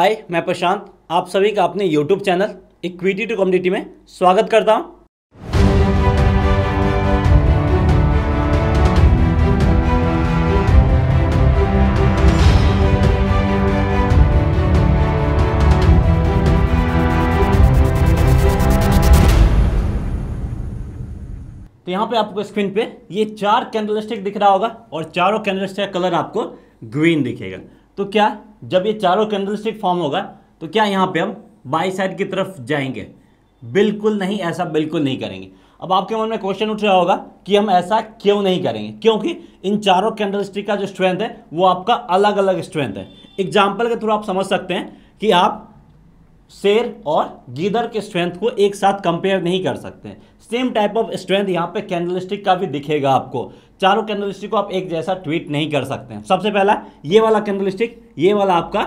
हाय मैं प्रशांत आप सभी का अपने YouTube channel equity to community में स्वागत करता हूं तो यहां पे आपको स्क्रीन पे ये चार कैंडलस्टिक दिख रहा होगा और चारों कैंडलस्टिक का कलर आपको ग्रीन दिखेगा तो क्या जब ये चारों कैंडल स्टिक फॉर्म होगा तो क्या यहाँ पे हम बाई साइड की तरफ जाएंगे बिल्कुल नहीं ऐसा बिल्कुल नहीं करेंगे अब आपके मन में क्वेश्चन उठ रहा होगा कि हम ऐसा क्यों नहीं करेंगे क्योंकि इन चारों कैंडल स्टिक का जो स्ट्रेंथ है वो आपका अलग अलग स्ट्रेंथ है एग्जाम्पल के थ्रू आप समझ सकते हैं कि आप शेर और गीदर के स्ट्रेंथ को एक साथ कंपेयर नहीं कर सकते सेम टाइप ऑफ स्ट्रेंथ यहाँ पे कैंडलस्टिक का भी दिखेगा आपको चारों कैंडलस्टिक को आप एक जैसा ट्वीट नहीं कर सकते हैं सबसे पहला ये वाला कैंडलस्टिक ये वाला आपका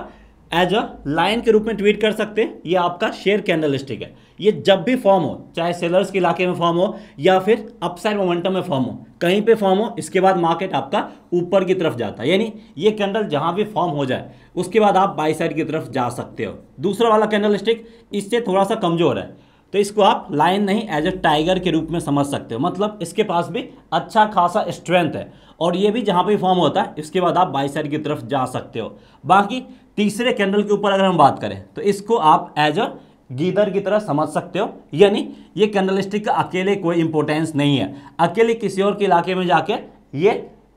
एज अ लाइन के रूप में ट्वीट कर सकते हैं ये आपका शेयर कैंडलिस्टिक है ये जब भी फॉर्म हो चाहे सेलर्स के इलाके में फॉर्म हो या फिर अपसाइड मोमेंटम में फॉर्म हो कहीं पे फॉर्म हो इसके बाद मार्केट आपका ऊपर की तरफ जाता है यानी ये कैंडल जहां भी फॉर्म हो जाए उसके बाद आप बाई साइड की तरफ जा सकते हो दूसरा वाला कैंडल स्टिक इससे थोड़ा सा कमजोर है तो इसको आप लाइन नहीं एज ए टाइगर के रूप में समझ सकते हो मतलब इसके पास भी अच्छा खासा स्ट्रेंथ है और ये भी जहाँ पर फॉर्म होता है इसके बाद आप बाई साइड की तरफ जा सकते हो बाकी तीसरे कैंडल के ऊपर अगर हम बात करें तो इसको आप एज अ गीदर की तरह समझ सकते हो यानी ये कैनलिस्टिक का अकेले कोई इंपॉर्टेंस नहीं है अकेले किसी और के इलाके में जाके ये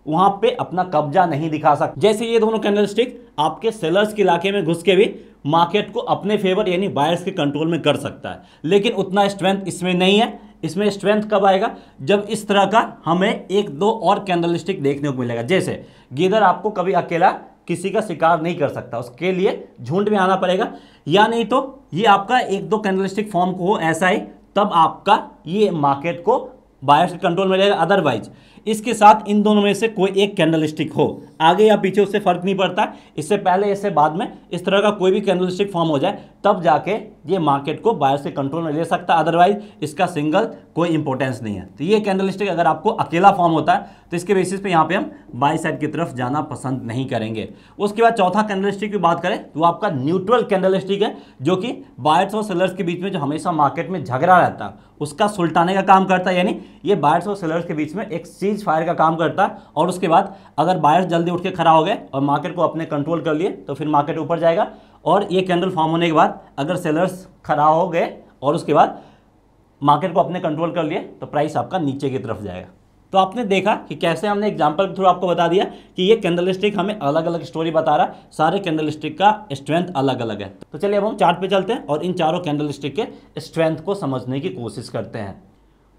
वहां पे अपना कब्जा नहीं दिखा सकते जैसे ये दोनों स्टिक आपके सेलर्स के इलाके में घुस के भी मार्केट को अपने फेवर यानी बायर्स के कंट्रोल में कर सकता है लेकिन उतना स्ट्रेंथ इसमें नहीं है इसमें स्ट्रेंथ कब आएगा जब इस तरह का हमें एक दो और कैंडलस्टिक देखने को मिलेगा जैसे गीदर आपको कभी अकेला किसी का शिकार नहीं कर सकता उसके लिए झुंड में आना पड़ेगा या नहीं तो ये आपका एक दो कैंडलिस्टिक फॉर्म को हो ऐसा ही तब आपका ये मार्केट को बायर्स के कंट्रोल में रहेगा अदरवाइज इसके साथ इन दोनों में से कोई एक कैंडलिस्टिक हो आगे या पीछे उससे फर्क नहीं पड़ता इससे पहले इससे बाद में इस तरह का कोई भी कैंडलिस्टिक फॉर्म हो जाए तब जाके ये मार्केट को बायर से कंट्रोल में ले सकता अदरवाइज इसका सिंगल कोई इंपॉर्टेंस नहीं है तो ये कैंडल स्टिक अगर आपको अकेला फॉर्म होता है तो इसके बेसिस पे यहाँ पे हम बाई साइड की तरफ जाना पसंद नहीं करेंगे उसके बाद चौथा कैंडल स्टिक की बात करें तो आपका न्यूट्रल कैंडल स्टिक है जो कि बायर्स और सेलर्स के बीच में जो हमेशा मार्केट में झगड़ा रहता है उसका सुलटाने का काम करता है यानी ये बायर्स और सेलर्स के बीच में एक सीज फायर का काम करता है और उसके बाद अगर बायर्स जल्दी उठ के खड़ा हो गए और मार्केट को अपने कंट्रोल कर लिए तो फिर मार्केट ऊपर जाएगा और ये कैंडल फॉर्म होने के बाद अगर सेलर्स खड़ा हो गए और उसके बाद मार्केट को अपने कंट्रोल कर लिए तो प्राइस आपका नीचे की तरफ जाएगा तो आपने देखा कि कैसे हमने एग्जाम्पल के थ्रू आपको बता दिया कि ये कैंडल स्टिक हमें अलग अलग स्टोरी बता रहा है सारे कैंडल स्टिक का स्ट्रेंथ अलग अलग है तो चलिए अब हम चार्ट पे चलते हैं और इन चारों कैंडल स्टिक के स्ट्रेंथ को समझने की कोशिश करते हैं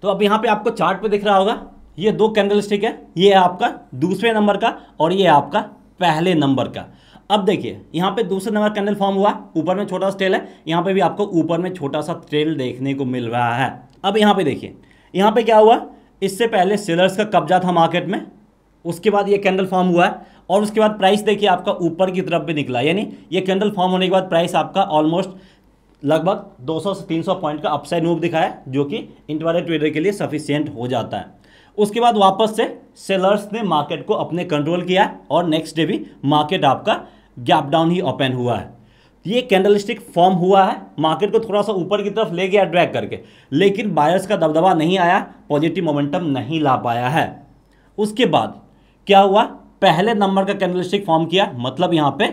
तो अब यहाँ पे आपको चार्ट पे दिख रहा होगा ये दो कैंडल स्टिक है ये है आपका दूसरे नंबर का और ये आपका पहले नंबर का अब देखिए यहाँ पे दूसरे नंबर कैंडल फॉर्म हुआ ऊपर में छोटा सा टेल है यहाँ पे भी आपको ऊपर में छोटा सा ट्रेल देखने को मिल रहा है अब यहाँ पे देखिए यहाँ पे क्या हुआ इससे पहले सेलर्स का कब्जा था मार्केट में उसके बाद ये कैंडल फॉर्म हुआ है और उसके बाद प्राइस देखिए आपका ऊपर की तरफ भी निकला यानी ये कैंडल फॉर्म होने के बाद प्राइस आपका ऑलमोस्ट लगभग 200 से 300 पॉइंट का अपसाइड मूव दिखाया जो कि इंटरवाले ट्रेडर के लिए सफिशियंट हो जाता है उसके बाद वापस से सेलर्स ने मार्केट को अपने कंट्रोल किया और नेक्स्ट डे भी मार्केट आपका गैप डाउन ही ओपन हुआ है ये कैंडलस्टिक फॉर्म हुआ है मार्केट को थोड़ा सा ऊपर की तरफ ले गया ड्रैग करके लेकिन बायर्स का दबदबा नहीं आया पॉजिटिव मोमेंटम नहीं ला पाया है उसके बाद क्या हुआ पहले नंबर का कैंडलस्टिक फॉर्म किया मतलब यहाँ पे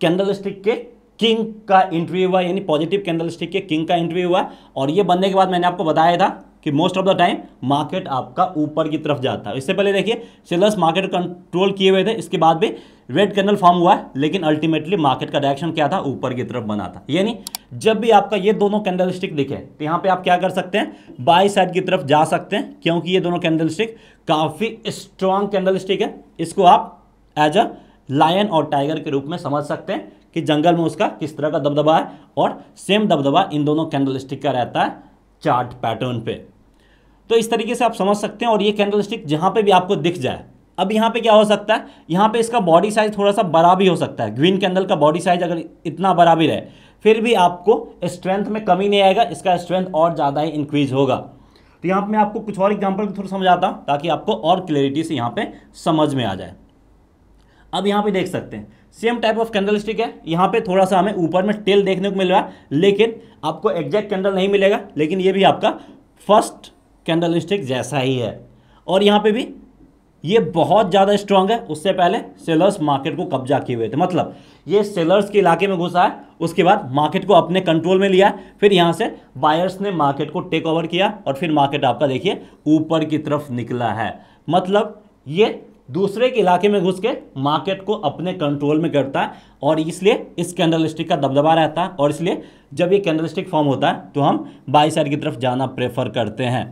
कैंडलस्टिक के किंग का इंट्री हुआ यानी पॉजिटिव कैंडलस्टिक के किंग का इंट्री हुआ और ये बनने के बाद मैंने आपको बताया था कि most of the time market आपका ऊपर की तरफ जाता है इससे पहले देखिए सेलर्स मार्केट कंट्रोल किए हुए थे इसके बाद भी रेड कैंडल फॉर्म हुआ है लेकिन अल्टीमेटली मार्केट का डायरेक्शन क्या था ऊपर की तरफ बना था यानी जब भी आपका ये दोनों कैंडल स्टिक दिखे तो यहाँ पे आप क्या कर सकते हैं बाई साइड की तरफ जा सकते हैं क्योंकि ये दोनों कैंडल स्टिक काफ़ी स्ट्रांग कैंडल स्टिक है इसको आप एज अ लायन और टाइगर के रूप में समझ सकते हैं कि जंगल में उसका किस तरह का दबदबा है और सेम दबदबा इन दोनों कैंडल स्टिक का रहता है चार्ट पैटर्न पे तो इस तरीके से आप समझ सकते हैं और ये कैंडल स्टिक जहाँ पर भी आपको दिख जाए अब यहाँ पे क्या हो सकता है यहाँ पे इसका बॉडी साइज थोड़ा सा बड़ा भी हो सकता है ग्रीन कैंडल का बॉडी साइज अगर इतना बड़ा भी रहे फिर भी आपको स्ट्रेंथ में कमी नहीं आएगा इसका स्ट्रेंथ और ज़्यादा ही इंक्रीज होगा तो यहाँ पर मैं आपको कुछ और एग्जाम्पल थोड़ा समझाता हूँ ताकि आपको और क्लियरिटी से यहाँ पर समझ में आ जाए अब यहाँ पर देख सकते हैं same type of candlestick है यहाँ पे थोड़ा सा हमें ऊपर में टेल देखने को मिल रहा है लेकिन आपको एग्जैक्ट कैंडल नहीं मिलेगा लेकिन ये भी आपका फर्स्ट कैंडल स्टिक जैसा ही है और यहाँ पे भी ये बहुत ज़्यादा स्ट्रांग है उससे पहले सेलर्स मार्केट को कब्जा किए हुए थे मतलब ये सेलर्स के इलाके में घुसा है उसके बाद मार्केट को अपने कंट्रोल में लिया फिर यहाँ से बायर्स ने मार्केट को टेक ओवर किया और फिर मार्केट आपका देखिए ऊपर की तरफ निकला है मतलब ये दूसरे के इलाके में घुस के मार्केट को अपने कंट्रोल में करता है और इसलिए इस कैंडल स्टिक का दबदबा रहता है और इसलिए जब ये कैंडल स्टिक फॉर्म होता है तो हम बाई साइड की तरफ जाना प्रेफर करते हैं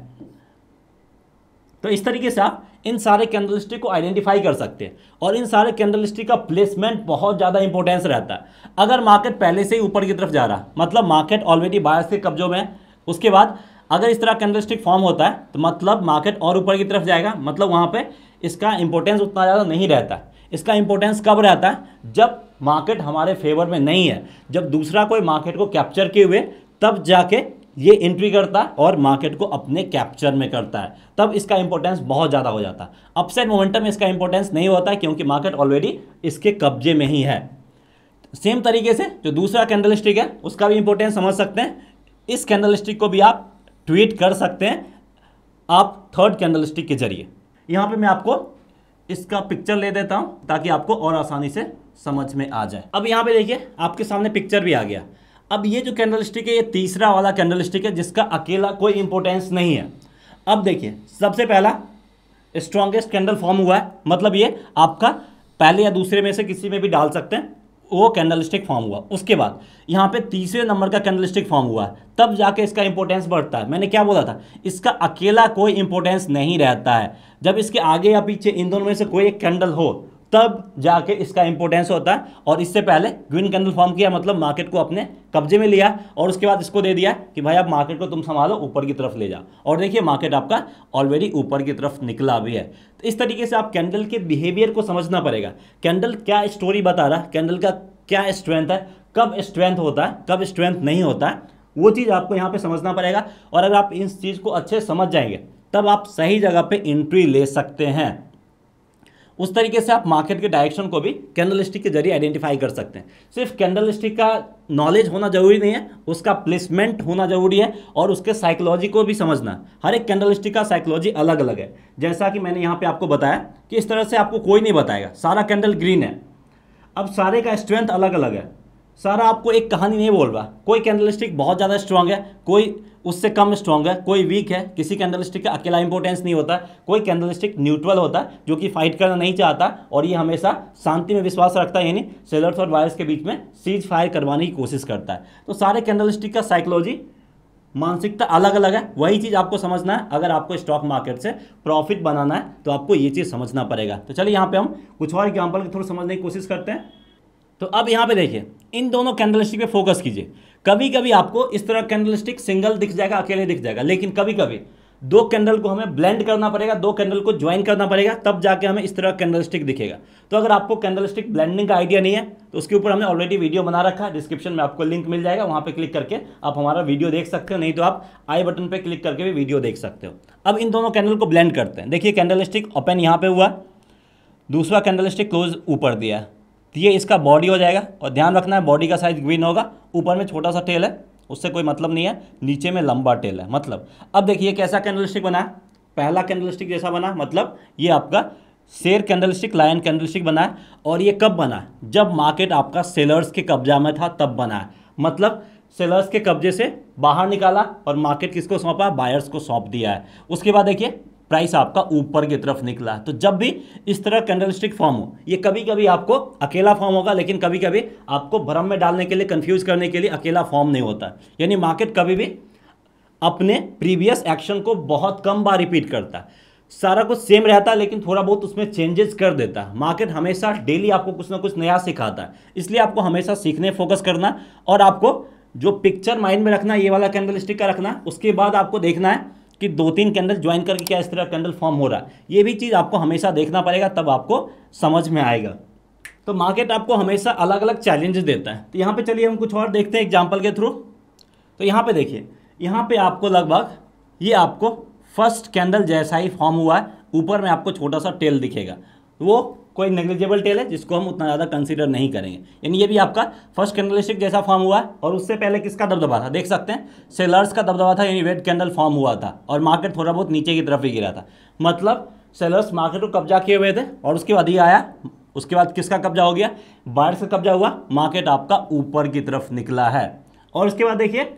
तो इस तरीके से आप इन सारे कैंडल स्टिक को आइडेंटिफाई कर सकते हैं और इन सारे कैंडल स्टिक का प्लेसमेंट बहुत ज़्यादा इंपॉर्टेंस रहता है अगर मार्केट पहले से ही ऊपर की तरफ जा रहा मतलब मार्केट ऑलरेडी बायस के कब्जों में है उसके बाद अगर इस तरह कैंडल स्टिक फॉर्म होता है तो मतलब मार्केट और ऊपर की तरफ जाएगा मतलब वहाँ पर इसका इंपॉर्टेंस उतना ज़्यादा नहीं रहता इसका इंपॉर्टेंस कब रहता है जब मार्केट हमारे फेवर में नहीं है जब दूसरा कोई मार्केट को कैप्चर किए हुए तब जाके ये एंट्री करता है और मार्केट को अपने कैप्चर में करता है तब इसका इंपॉर्टेंस बहुत ज़्यादा हो जाता है अपसेट मोमेंटम में इसका इंपॉर्टेंस नहीं होता है क्योंकि मार्केट ऑलरेडी इसके कब्जे में ही है सेम तरीके से जो दूसरा कैंडल है उसका भी इंपॉर्टेंस समझ सकते हैं इस कैंडल को भी आप ट्वीट कर सकते हैं आप थर्ड कैंडल के जरिए यहाँ पर मैं आपको इसका पिक्चर ले देता हूँ ताकि आपको और आसानी से समझ में आ जाए अब यहाँ पे देखिए आपके सामने पिक्चर भी आ गया अब ये जो कैंडल स्टिक है ये तीसरा वाला कैंडल स्टिक है जिसका अकेला कोई इंपोर्टेंस नहीं है अब देखिए सबसे पहला स्ट्रॉन्गेस्ट कैंडल फॉर्म हुआ है मतलब ये आपका पहले या दूसरे में से किसी में भी डाल सकते हैं वो कैंडल स्टिक फॉर्म हुआ उसके बाद यहाँ पे तीसरे नंबर का कैंडल स्टिक फॉर्म हुआ है तब जाके इसका इंपोर्टेंस बढ़ता है मैंने क्या बोला था इसका अकेला कोई इंपोर्टेंस नहीं रहता है जब इसके आगे या पीछे इन दोनों में से कोई एक कैंडल हो तब जाके इसका इंपोर्टेंस होता है और इससे पहले ग्रीन कैंडल फॉर्म किया मतलब मार्केट को अपने कब्जे में लिया और उसके बाद इसको दे दिया कि भाई आप मार्केट को तुम संभालो ऊपर की तरफ ले जाओ और देखिए मार्केट आपका ऑलरेडी ऊपर की तरफ निकला भी है तो इस तरीके से आप कैंडल के बिहेवियर को समझना पड़ेगा कैंडल क्या स्टोरी बता रहा है कैंडल का क्या स्ट्रेंथ है कब स्ट्रेंथ होता है कब स्ट्रेंथ नहीं होता है वो चीज़ आपको यहाँ पर समझना पड़ेगा और अगर आप इस चीज़ को अच्छे समझ जाएंगे तब आप सही जगह पर एंट्री ले सकते हैं उस तरीके से आप मार्केट के डायरेक्शन को भी कैंडल स्टिक के जरिए आइडेंटिफाई कर सकते हैं सिर्फ कैंडल स्टिक का नॉलेज होना जरूरी नहीं है उसका प्लेसमेंट होना जरूरी है और उसके साइकोलॉजी को भी समझना हर एक कैंडल स्टिक का साइकोलॉजी अलग अलग है जैसा कि मैंने यहाँ पर आपको बताया कि इस तरह से आपको कोई नहीं बताएगा सारा कैंडल ग्रीन है अब सारे का स्ट्रेंथ अलग अलग है सारा आपको एक कहानी नहीं बोल रहा कोई कैंडल बहुत ज़्यादा स्ट्रांग है कोई उससे कम स्ट्रांग है कोई वीक है किसी कैंडल स्टिक का अकेला इंपॉर्टेंस नहीं होता कोई कैंडल स्टिक न्यूट्रल होता है जो कि फाइट करना नहीं चाहता और ये हमेशा शांति में विश्वास रखता है यानी सेलर्स और वायर्स के बीच में सीज फायर करवाने की कोशिश करता है तो सारे कैंडल का साइकोलॉजी मानसिकता अलग अलग है वही चीज़ आपको समझना है अगर आपको स्टॉक मार्केट से प्रॉफिट बनाना है तो आपको ये चीज़ समझना पड़ेगा तो चलिए यहाँ पे हम कुछ और एग्जाम्पल के थ्रू समझने की कोशिश करते हैं तो अब यहाँ पे देखिए इन दोनों कैंडल स्टिक पे फोकस कीजिए कभी कभी आपको इस तरह कैंडल स्टिक सिंगल दिख जाएगा अकेले दिख जाएगा लेकिन कभी कभी दो कैंडल को हमें ब्लेंड करना पड़ेगा दो कैंडल को ज्वाइन करना पड़ेगा तब जाके हमें इस तरह कैंडल स्टिक दिखेगा तो अगर आपको कैंडल स्टिक ब्लेंडिंग का आइडिया नहीं है तो उसके ऊपर हमने ऑलरेडी वीडियो बना रखा है डिस्क्रिप्शन में आपको लिंक मिल जाएगा वहाँ पर क्लिक करके आप हमारा वीडियो देख सकते हो नहीं तो आप आई बटन पर क्लिक करके भी वीडियो देख सकते हो अब इन दोनों कैंडल को ब्लेंड करते हैं देखिए कैंडल स्टिक ओपन यहाँ पर हुआ दूसरा कैंडल स्टिक क्लोज ऊपर दिया है तो ये इसका बॉडी हो जाएगा और ध्यान रखना है बॉडी का साइज ग्रीन होगा ऊपर में छोटा सा टेल है उससे कोई मतलब नहीं है नीचे में लंबा टेल है मतलब अब देखिए कैसा कैंडलस्टिक बना है पहला कैंडलस्टिक जैसा बना मतलब ये आपका स्टिक कैंडलस्टिक लायन कैंडलस्टिक बना है और ये कब बना है जब मार्केट आपका सेलर्स के कब्जा में था तब बना है मतलब सेलर्स के कब्जे से बाहर निकाला और मार्केट किसको सौंपा बायर्स को सौंप दिया है उसके बाद देखिए प्राइस आपका ऊपर की तरफ निकला तो जब भी इस तरह कैंडलस्टिक फॉर्म हो ये कभी कभी आपको अकेला फॉर्म होगा लेकिन कभी कभी आपको भ्रम में डालने के लिए कंफ्यूज करने के लिए अकेला फॉर्म नहीं होता यानी मार्केट कभी भी अपने प्रीवियस एक्शन को बहुत कम बार रिपीट करता है सारा कुछ सेम रहता है लेकिन थोड़ा बहुत उसमें चेंजेस कर देता है मार्केट हमेशा डेली आपको कुछ ना कुछ नया सिखाता है इसलिए आपको हमेशा सीखने फोकस करना और आपको जो पिक्चर माइंड में रखना ये वाला कैंडल स्टिक का रखना उसके बाद आपको देखना है कि दो तीन कैंडल ज्वाइन करके क्या इस तरह कैंडल फॉर्म हो रहा है ये भी चीज़ आपको हमेशा देखना पड़ेगा तब आपको समझ में आएगा तो मार्केट आपको हमेशा अलग अलग चैलेंजेस देता है तो यहाँ पे चलिए हम कुछ और देखते हैं एग्जाम्पल के थ्रू तो यहाँ पे देखिए यहाँ पे आपको लगभग ये आपको फर्स्ट कैंडल जैसा ही फॉर्म हुआ है ऊपर में आपको छोटा सा टेल दिखेगा वो कोई नेग्लिजेबल टेल है जिसको हम उतना ज़्यादा कंसिडर नहीं करेंगे यानी ये भी आपका फर्स्ट कैंडलस्टिक जैसा फॉर्म हुआ है और उससे पहले किसका दबदबा था देख सकते हैं सेलर्स का दबदबा था यानी रेड कैंडल फॉर्म हुआ था और मार्केट थोड़ा बहुत नीचे की तरफ ही गिरा था मतलब सेलर्स मार्केट को कब्जा किए हुए थे और उसके बाद ये आया उसके बाद किसका कब्जा हो गया बाढ़ से कब्जा हुआ मार्केट आपका ऊपर की तरफ निकला है और उसके बाद देखिए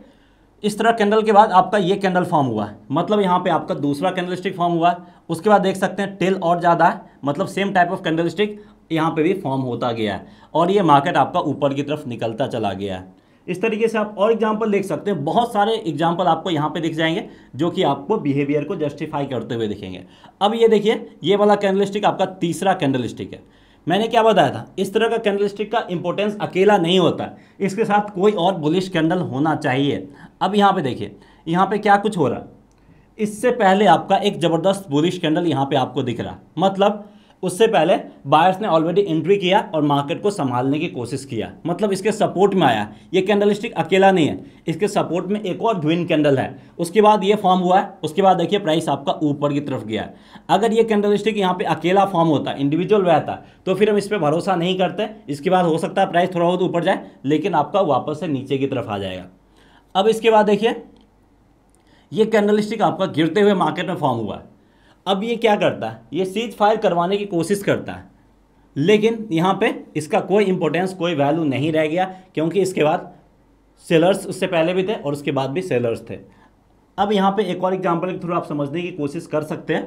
इस तरह कैंडल के बाद आपका ये कैंडल फॉर्म हुआ है मतलब यहाँ पे आपका दूसरा कैंडल स्टिक फॉर्म हुआ है उसके बाद देख सकते हैं टेल और ज़्यादा है मतलब same type of candlestick यहाँ पर भी फॉर्म होता गया है और ये मार्केट आपका ऊपर की तरफ निकलता चला गया है इस तरीके से आप और एग्जाम्पल देख सकते हैं बहुत सारे एग्जाम्पल आपको यहाँ पे दिख जाएंगे जो कि आपको बिहेवियर को जस्टिफाई करते हुए दिखेंगे अब ये देखिए ये वाला कैंडल स्टिक आपका तीसरा कैंडल स्टिक है मैंने क्या बताया था इस तरह का स्टिक का इंपॉर्टेंस अकेला नहीं होता इसके साथ कोई और बुलिश कैंडल होना चाहिए अब यहाँ पे देखिए यहाँ पे क्या कुछ हो रहा इससे पहले आपका एक ज़बरदस्त बुलिश कैंडल यहाँ पे आपको दिख रहा मतलब उससे पहले बायर्स ने ऑलरेडी एंट्री किया और मार्केट को संभालने की कोशिश किया मतलब इसके सपोर्ट में आया ये कैंडल स्टिक अकेला नहीं है इसके सपोर्ट में एक और ग्रीन कैंडल है उसके बाद ये फॉर्म हुआ है उसके बाद देखिए प्राइस आपका ऊपर की तरफ गया है अगर ये कैंडल स्टिक यहाँ पर अकेला फॉर्म होता इंडिविजुअल रहता तो फिर हम इस पर भरोसा नहीं करते इसके बाद हो सकता है प्राइस थोड़ा बहुत ऊपर जाए लेकिन आपका वापस से नीचे की तरफ आ जाएगा अब इसके बाद देखिए ये कैंडल स्टिक आपका गिरते हुए मार्केट में फॉर्म हुआ है अब ये क्या करता है ये सीज फायर करवाने की कोशिश करता है लेकिन यहाँ पे इसका कोई इंपॉर्टेंस कोई वैल्यू नहीं रह गया क्योंकि इसके बाद सेलर्स उससे पहले भी थे और उसके बाद भी सेलर्स थे अब यहाँ पे एक और एग्जांपल के थ्रू आप समझने की कोशिश कर सकते हैं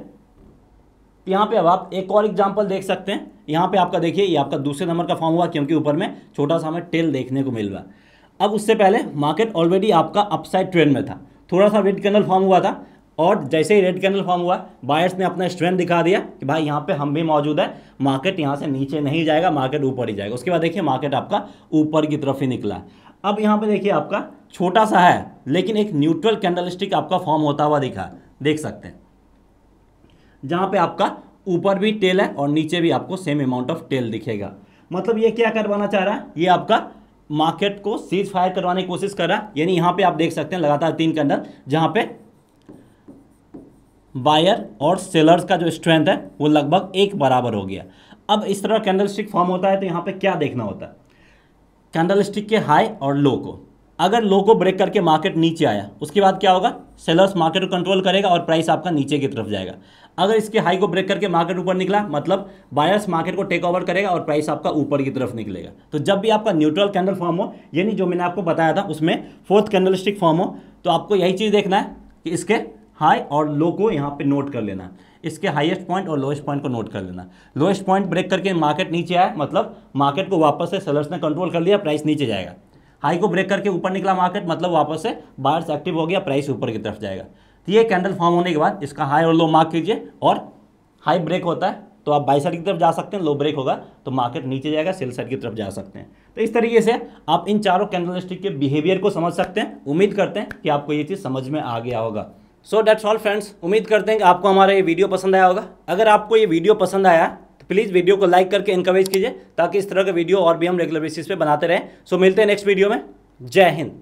यहाँ पे अब आप एक और एग्जांपल देख सकते हैं यहाँ पे आपका देखिए ये आपका दूसरे नंबर का फॉर्म हुआ क्योंकि ऊपर में छोटा सा हमें टेल देखने को मिल रहा अब उससे पहले मार्केट ऑलरेडी आपका अपसाइड ट्रेंड में था थोड़ा सा रेड कैंडल फॉर्म हुआ था और जैसे ही रेड कैंडल फॉर्म हुआ बायर्स ने अपना स्ट्रेंथ दिखा दिया कि भाई यहाँ पे हम भी मौजूद है मार्केट यहाँ से नीचे नहीं जाएगा मार्केट ऊपर ही जाएगा उसके बाद देखिए मार्केट आपका ऊपर की तरफ ही निकला अब यहाँ पे देखिए आपका छोटा सा है लेकिन एक न्यूट्रल कैंडल स्टिक आपका फॉर्म होता हुआ दिखा देख सकते हैं जहाँ पर आपका ऊपर भी टेल है और नीचे भी आपको सेम अमाउंट ऑफ टेल दिखेगा मतलब ये क्या करवाना चाह रहा है ये आपका मार्केट को सीज फायर करवाने की कोशिश कर रहा है यानी यहाँ पे आप देख सकते हैं लगातार तीन कैंडल जहाँ पे बायर और सेलर्स का जो स्ट्रेंथ है वो लगभग एक बराबर हो गया अब इस तरह कैंडल स्टिक फॉर्म होता है तो यहाँ पे क्या देखना होता है कैंडल स्टिक के हाई और लो को अगर लो को ब्रेक करके मार्केट नीचे आया उसके बाद क्या होगा सेलर्स मार्केट को कंट्रोल करेगा और प्राइस आपका नीचे की तरफ जाएगा अगर इसके हाई को ब्रेक करके मार्केट ऊपर निकला मतलब बायर्स मार्केट को टेक ओवर करेगा और प्राइस आपका ऊपर की तरफ निकलेगा तो जब भी आपका न्यूट्रल कैंडल फॉर्म हो यानी जो मैंने आपको बताया था उसमें फोर्थ कैंडल स्टिक फॉर्म हो तो आपको यही चीज़ देखना है कि इसके हाई और लो को यहाँ पे नोट कर लेना इसके हाईएस्ट पॉइंट और लोएस्ट पॉइंट को नोट कर लेना लोएस्ट पॉइंट ब्रेक करके मार्केट नीचे आया मतलब मार्केट को वापस से सेलर्स ने कंट्रोल कर लिया प्राइस नीचे जाएगा हाई को ब्रेक करके ऊपर निकला मार्केट मतलब वापस से बायर्स एक्टिव हो गया प्राइस ऊपर की तरफ जाएगा तो ये कैंडल फॉर्म होने के बाद इसका हाई और लो मार्क कीजिए और हाई ब्रेक होता है तो आप बाई साइड की तरफ जा सकते हैं लो ब्रेक होगा तो मार्केट नीचे जाएगा सेल साइड की तरफ जा सकते हैं तो इस तरीके से आप इन चारों कैंडलिस्टिक के बिहेवियर को समझ सकते हैं उम्मीद करते हैं कि आपको ये चीज़ समझ में आ गया होगा सो डेट्स ऑल फ्रेंड्स उम्मीद करते हैं कि आपको हमारा ये वीडियो पसंद आया होगा अगर आपको ये वीडियो पसंद आया तो प्लीज़ वीडियो को लाइक करके इनकरेज कीजिए ताकि इस तरह का वीडियो और भी हम रेगुलर बेसिस पे बनाते रहें सो so, मिलते हैं नेक्स्ट वीडियो में जय हिंद